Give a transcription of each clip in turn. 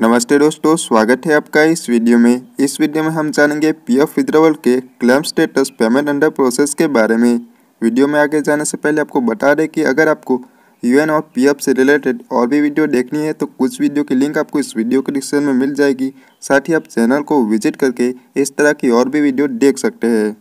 नमस्ते दोस्तों स्वागत है आपका इस वीडियो में इस वीडियो में हम जानेंगे पीएफ विद्रोवल के claim status payment under process के बारे में वीडियो में आगे जाने से पहले आपको बता दें कि अगर आपको यूएन और पीएफ से रिलेटेड और भी वीडियो देखनी है तो कुछ वीडियो की लिंक आपको इस वीडियो के डिस्क्रिप्शन में मिल जाएगी साथ ही आप चैनल को विजिट करके इस तरह की और भी वीडियो देख सकते हैं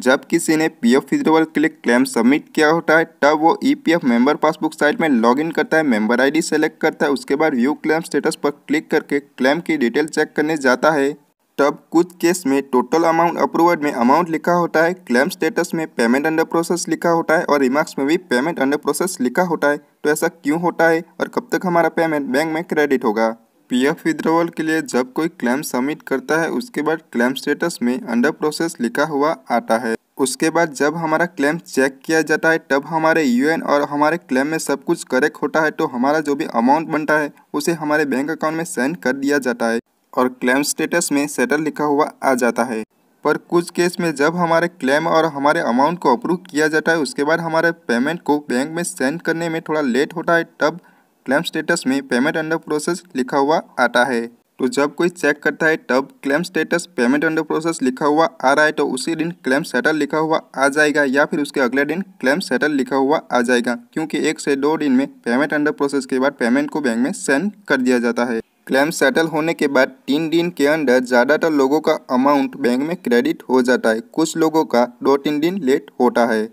जब किसी ने पी एफ विड्रॉवल के लिए क्लेम सबमिट किया होता है तब वो E P F member passbook site में लॉग इन करता है मेंबर आईडी सेलेक्ट करता है उसके बाद व्यू क्लेम स्टेटस पर क्लिक करके क्लेम की डिटेल चेक करने जाता है तब कुछ केस में टोटल अमाउंट अप्रूवड में अमाउंट लिखा होता है क्लेम स्टेटस में पेमेंट अंडर प्रोसेस लिखा होता है और रिमार्क्स में भी पेमेंट अंडर प्रोसेस लिखा होता है तो ऐसा क्यों होता है और कब तक हमारा पेमेंट बैंक में क्रेडिट होगा पीएफ विद्रोवल के लिए जब कोई क्लेम सबमिट करता है उसके बाद क्लेम स्टेटस में अंडर प्रोसेस लिखा हुआ आता है उसके बाद जब हमारा क्लेम चेक किया जाता है तब हमारे यूएन और हमारे क्लेम में सब कुछ करेक्ट होता है तो हमारा जो भी अमाउंट बनता है उसे हमारे बैंक अकाउंट में सेंड कर दिया जाता है और क्लेम स्टेटस में सेटल लिखा हुआ आ जाता है पर कुछ केस में जब हमारे क्लेम और हमारे अमाउंट को अप्रूव किया जाता है उसके बाद हमारे पेमेंट को बैंक में सेंड करने में थोड़ा लेट होता है तब क्लेम स्टेटस में पेमेंट अंडर प्रोसेस लिखा हुआ आता है तो जब कोई चेक करता है तब claim status payment under process लिखा हुआ आ रहा है तो उसी दिन क्लेम सेटल लिखा हुआ आ जाएगा या फिर उसके अगले दिन क्लेम सेटल लिखा हुआ आ जाएगा क्योंकि एक से दो दिन में पेमेंट अंडर प्रोसेस के बाद पेमेंट को बैंक में सेंड कर दिया जाता है क्लेम सेटल होने के बाद तीन दिन के अंदर ज़्यादातर लोगों का अमाउंट बैंक में क्रेडिट हो जाता है कुछ लोगों का दो तीन दिन लेट होता है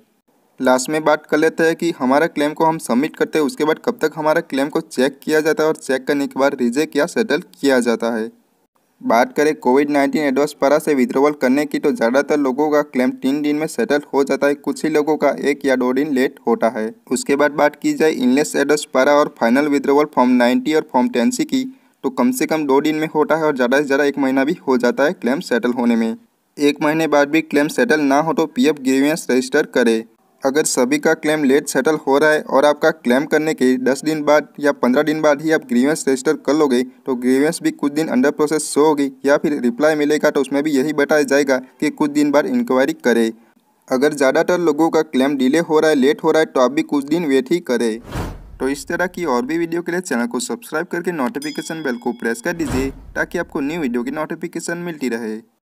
लास्ट में बात कर लेते हैं कि हमारा क्लेम को हम सबमिट करते हैं उसके बाद कब तक हमारा क्लेम को चेक किया जाता है और चेक करने के बाद रिजेक्ट या सेटल किया जाता है बात करें कोविड नाइन्टीन एडवांस पारा से विद्रोवल करने की तो ज़्यादातर लोगों का क्लेम तीन दिन में सेटल हो जाता है कुछ ही लोगों का एक या दो दिन लेट होता है उसके बाद बात की जाए इनलेस एडवांस पारा और फाइनल विद्रोवल फॉर्म नाइन्टी और फॉर्म टेंसी की तो कम से कम दो दिन में होता है और ज़्यादा से ज़्यादा एक महीना भी हो जाता है क्लेम सेटल होने में एक महीने बाद भी क्लेम सेटल ना हो तो पीएफ ग्रीवियंस रजिस्टर करें अगर सभी का क्लेम लेट सेटल हो रहा है और आपका क्लेम करने के 10 दिन बाद या 15 दिन बाद ही आप ग्रीवेंस रजिस्टर कर लोगे तो ग्रीवेंस भी कुछ दिन अंडर प्रोसेस शो होगी या फिर रिप्लाई मिलेगा तो उसमें भी यही बताया जाएगा कि कुछ दिन बाद इंक्वायरी करें अगर ज़्यादातर लोगों का क्लेम डिले हो रहा है लेट हो रहा है तो आप भी कुछ दिन वेट ही करें तो इस तरह की और भी वीडियो के लिए चैनल को सब्सक्राइब करके नोटिफिकेशन बेल को प्रेस कर दीजिए ताकि आपको न्यू वीडियो की नोटिफिकेशन मिलती रहे